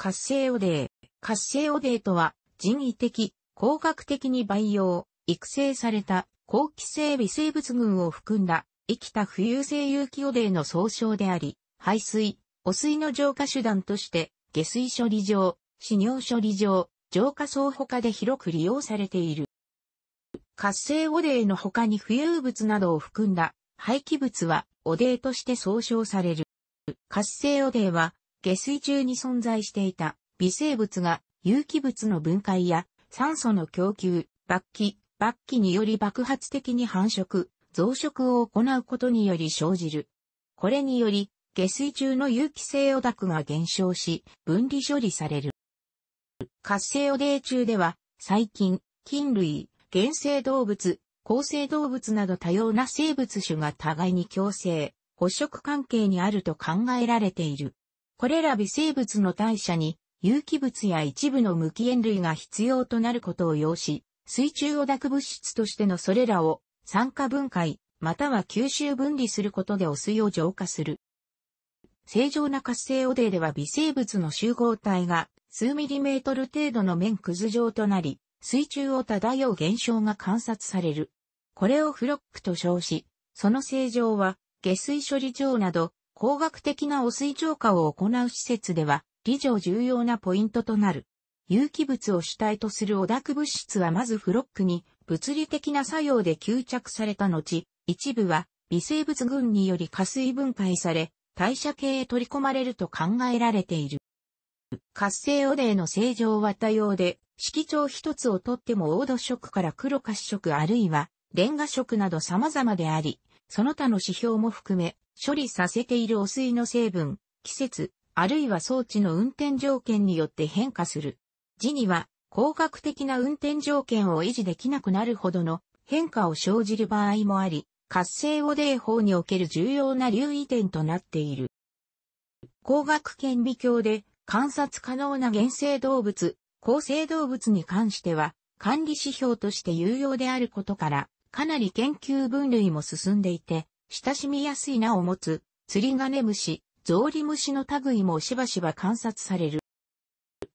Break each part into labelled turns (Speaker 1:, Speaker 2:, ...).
Speaker 1: 活性汚泥。オデー。泥オデーとは、人為的、工学的に培養、育成された、後期性微生物群を含んだ、生きた浮遊性有機オデーの総称であり、排水、汚水の浄化手段として、下水処理場、死尿処理場、浄化層他で広く利用されている。活性汚泥の他に浮遊物などを含んだ廃棄物は汚泥として総称される。活性汚泥は下水中に存在していた微生物が有機物の分解や酸素の供給、抜気、抜気により爆発的に繁殖、増殖を行うことにより生じる。これにより、下水中の有機性汚濁が減少し、分離処理される。活性汚泥中では、細菌、菌類、原生動物、構成動物など多様な生物種が互いに共生、捕食関係にあると考えられている。これら微生物の代謝に有機物や一部の無機塩類が必要となることを要し、水中汚濁物質としてのそれらを酸化分解、または吸収分離することで汚水を浄化する。正常な活性汚泥では微生物の集合体が数ミリメートル程度の面くず状となり、水中を漂う現象が観察される。これをフロックと称し、その正常は下水処理場など工学的な汚水浄化を行う施設では、理上重要なポイントとなる。有機物を主体とする汚濁物質はまずフロックに物理的な作用で吸着された後、一部は微生物群により加水分解され、代謝系へ取り込まれると考えられている。活性汚泥の正常は多様で、色調一つをとっても黄土色から黒褐色あるいはレンガ色など様々であり、その他の指標も含め、処理させている汚水の成分、季節、あるいは装置の運転条件によって変化する。時には、工学的な運転条件を維持できなくなるほどの変化を生じる場合もあり、活性汚泥法における重要な留意点となっている。工学顕微鏡で観察可能な原生動物、構成動物に関しては、管理指標として有用であることから、かなり研究分類も進んでいて、親しみやすい名を持つ、釣り金虫、ゾウリムシの類もしばしば観察される。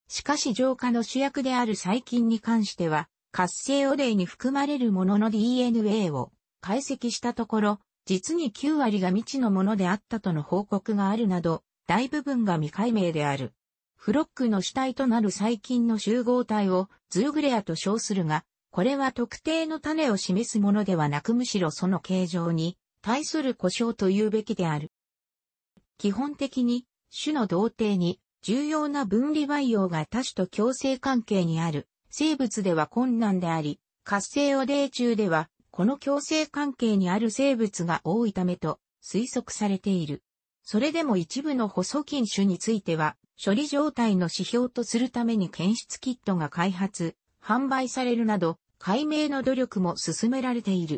Speaker 1: しかし浄化の主役である細菌に関しては、活性汚泥に含まれるものの DNA を解析したところ、実に9割が未知のものであったとの報告があるなど、大部分が未解明である。フロックの主体となる細菌の集合体をズーグレアと称するが、これは特定の種を示すものではなくむしろその形状に対する故障と言うべきである。基本的に種の同定に重要な分離培養が多種と共生関係にある生物では困難であり、活性を例中ではこの共生関係にある生物が多いためと推測されている。それでも一部の細菌種については、処理状態の指標とするために検出キットが開発、販売されるなど、解明の努力も進められている。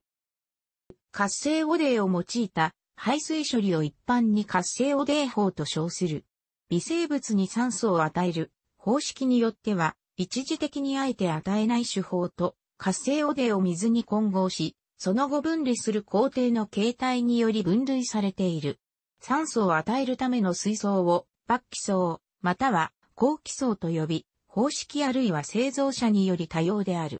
Speaker 1: 活性汚泥を用いた排水処理を一般に活性汚泥法と称する。微生物に酸素を与える方式によっては、一時的にあえて与えない手法と、活性汚泥を水に混合し、その後分離する工程の形態により分類されている。酸素を与えるための水槽を、ッ気槽、または高気槽と呼び、方式あるいは製造者により多様である。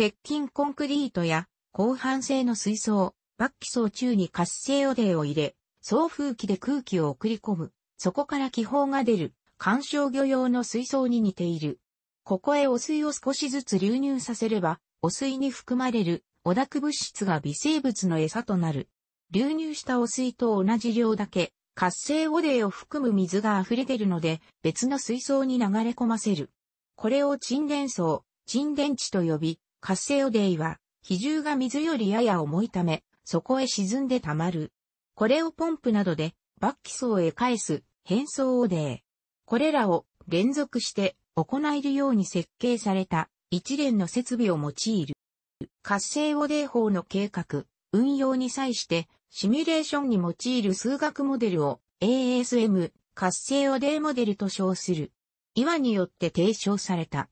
Speaker 1: 鉄筋コンクリートや、広範性の水槽、末期層中に活性汚泥を入れ、送風機で空気を送り込む。そこから気泡が出る、干渉魚用の水槽に似ている。ここへ汚水を少しずつ流入させれば、汚水に含まれる、汚濁物質が微生物の餌となる。流入した汚水と同じ量だけ、活性汚泥を含む水が溢れてるので、別の水槽に流れ込ませる。これを沈殿層、沈殿池と呼び、カッセオデイは、比重が水よりやや重いため、そこへ沈んで溜まる。これをポンプなどで、バッキ層へ返す、変装オデイ。これらを連続して行えるように設計された一連の設備を用いる。活性オデイ法の計画、運用に際して、シミュレーションに用いる数学モデルを ASM、活性オデイモデルと称する。岩によって提唱された。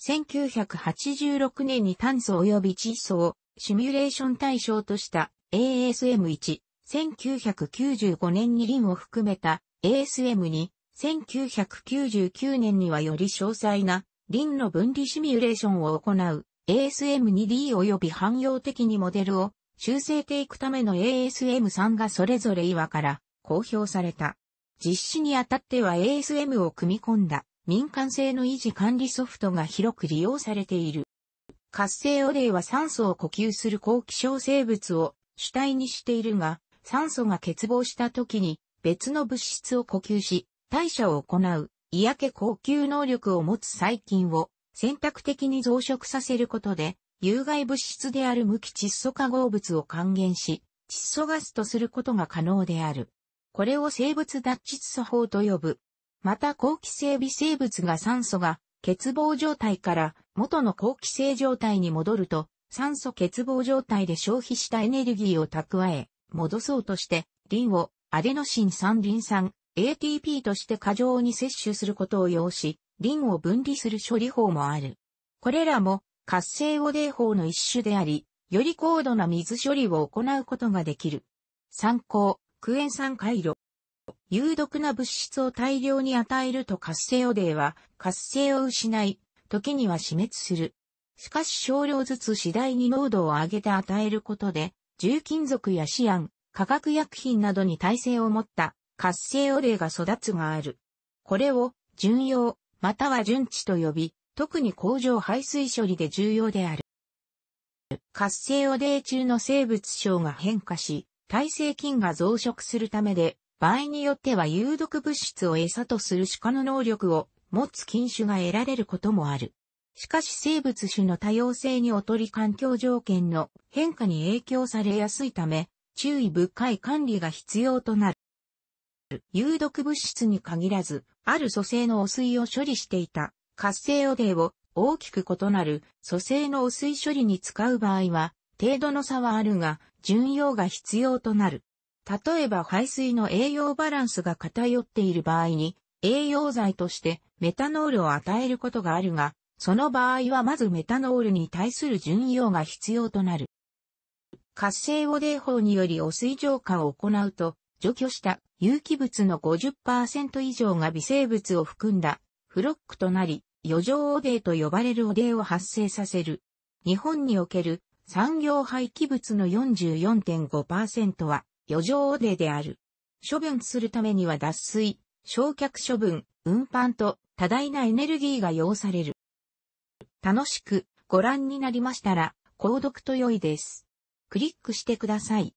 Speaker 1: 1986年に炭素及び窒素をシミュレーション対象とした ASM1、1995年にリンを含めた ASM2、1999年にはより詳細なリンの分離シミュレーションを行う ASM2D 及び汎用的にモデルを修正ていくための ASM3 がそれぞれ岩から公表された。実施にあたっては ASM を組み込んだ民間製の維持管理ソフトが広く利用されている。活性汚泥は酸素を呼吸する高気象生物を主体にしているが、酸素が欠乏した時に別の物質を呼吸し、代謝を行う、嫌気呼吸能力を持つ細菌を選択的に増殖させることで、有害物質である無機窒素化合物を還元し、窒素ガスとすることが可能である。これを生物脱窒素法と呼ぶ。また後期性微生物が酸素が欠乏状態から元の後期性状態に戻ると酸素欠乏状態で消費したエネルギーを蓄え戻そうとしてリンをアデノシン酸リン酸 ATP として過剰に摂取することを要しリンを分離する処理法もある。これらも活性汚泥法の一種であり、より高度な水処理を行うことができる。参考、クエン酸回路。有毒な物質を大量に与えると活性汚泥は活性を失い、時には死滅する。しかし少量ずつ次第に濃度を上げて与えることで、重金属やシアン、化学薬品などに耐性を持った活性汚泥が育つがある。これを順用、または順地と呼び、特に工場排水処理で重要である。活性汚泥中の生物症が変化し、耐性菌が増殖するためで、場合によっては有毒物質を餌とする鹿の能力を持つ菌種が得られることもある。しかし生物種の多様性に劣り環境条件の変化に影響されやすいため、注意深い管理が必要となる。有毒物質に限らず、ある組成の汚水を処理していた活性汚泥を大きく異なる組成の汚水処理に使う場合は、程度の差はあるが、順用が必要となる。例えば排水の栄養バランスが偏っている場合に、栄養剤としてメタノールを与えることがあるが、その場合はまずメタノールに対する順用が必要となる。活性汚泥法により汚水浄化を行うと、除去した有機物の50%以上が微生物を含んだフロックとなり、余剰汚泥と呼ばれる汚泥を発生させる。日本における産業廃棄物の44.5%は余剰汚泥である。処分するためには脱水、焼却処分、運搬と多大なエネルギーが要される。楽しくご覧になりましたら、購読と良いです。クリックしてください。